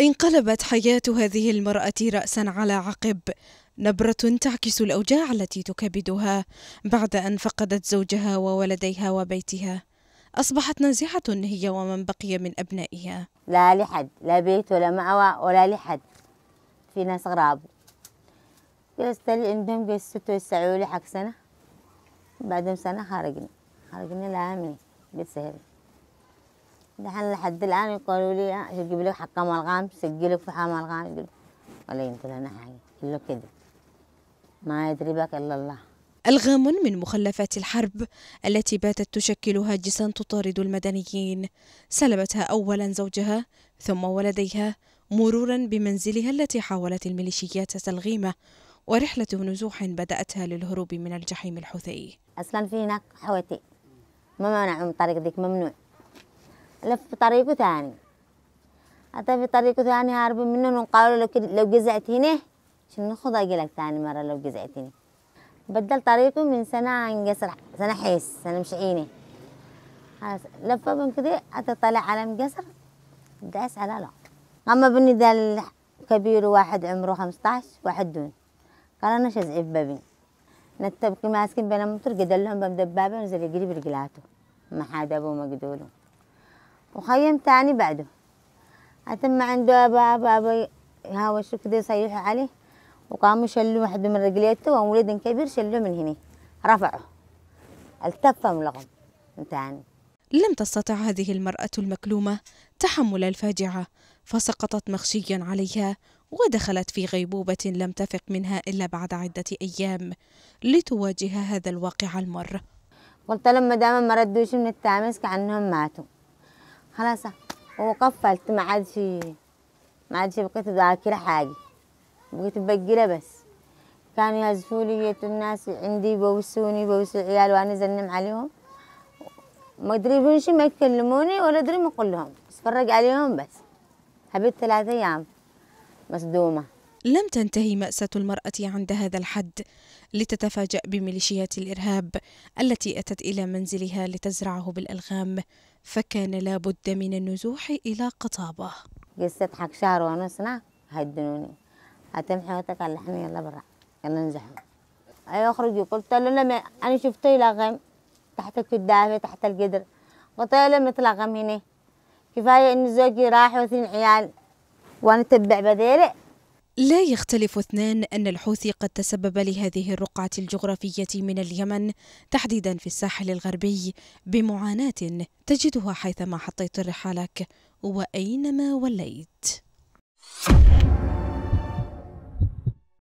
انقلبت حياة هذه المرأة رأسا على عقب نبرة تعكس الأوجاع التي تكبدها بعد أن فقدت زوجها وولديها وبيتها أصبحت نازعة هي ومن بقي من أبنائها لا لحد لا بيت ولا معوى ولا لحد في ناس غراب جلست لي عندهم قسيت ويسعوا لي حق سنة بعدهم سنة خارجني خارجني لا أمني بيت سهل لحد لحد الان يقولوا لي آه، جيب لك حق الغام سجلك في حق الغام ولا يمكن لنا حاجه كله كده ما يدري بك الا الله الغام من مخلفات الحرب التي باتت تشكل هاجسا تطارد المدنيين سلبتها اولا زوجها ثم ولديها مرورا بمنزلها التي حاولت الميليشيات تلغيمه ورحله نزوح بداتها للهروب من الجحيم الحوثي اصلا في هناك حوتي ما منعهم من طريق ديك ممنوع لف طريقه ثاني حتى في طريقه ثاني هارب منه وقالوا لو لو جزعت هنا شنو خذ اجلك ثاني مره لو جزعت هنا بدل طريقه من سنه عن قصر سنه حيس سنه مشعينه لفه من كده طلع على مقصر داس على لا أما بني ده كبير واحد عمره خمسطاش واحد دون قال أنا شزعي ببابي نتبقي ماسكين بين مطر قدلهم بمدبابة ونزل يجري برجلاته ما حد أبوه مقدوله وخيم تاني بعده أتم عنده بابا أبا يهاوشوا كده يصيحوا عليه وقاموا شلوا واحد من رجليته وولد كبير شلوا من هنا رفعه التف الغم ثاني لم تستطع هذه المرأة المكلومة تحمل الفاجعة فسقطت مغشيا عليها ودخلت في غيبوبة لم تفق منها إلا بعد عدة أيام لتواجه هذا الواقع المر قلت لما دام ما ردوش من التامس كأنهم ماتوا خلاص وقفلت ما عادش ما عادش بقيت ذاكرة حاجة بقيت بقرة بس كانوا يهزفوا لي الناس عندي بوسوني بوسوا عيال وانا زنم عليهم ما ادري بنش ما يكلموني ولا ادري ما اقول لهم بس فرق عليهم بس حبيت ثلاثة ايام مصدومة لم تنتهي مأساة المرأة عند هذا الحد لتتفاجأ بميليشيات الإرهاب التي أتت إلى منزلها لتزرعه بالألغام فكان لابد من النزوح إلى قطابة قصت حق شهر ونصنا هدنوني هتم حياتك على الحمية يلا برا يلا نزحوا أي أخرج قلت له لما أنا شفته يلغم تحت الكدافة تحت القدر قلت له لما تلغم هنا كفاية إن زوجي راح وثين عيال وأنا تبع بديلي لا يختلف اثنان أن الحوثي قد تسبب لهذه الرقعة الجغرافية من اليمن تحديدا في الساحل الغربي بمعاناة تجدها حيثما حطيت رحالك وأينما وليت.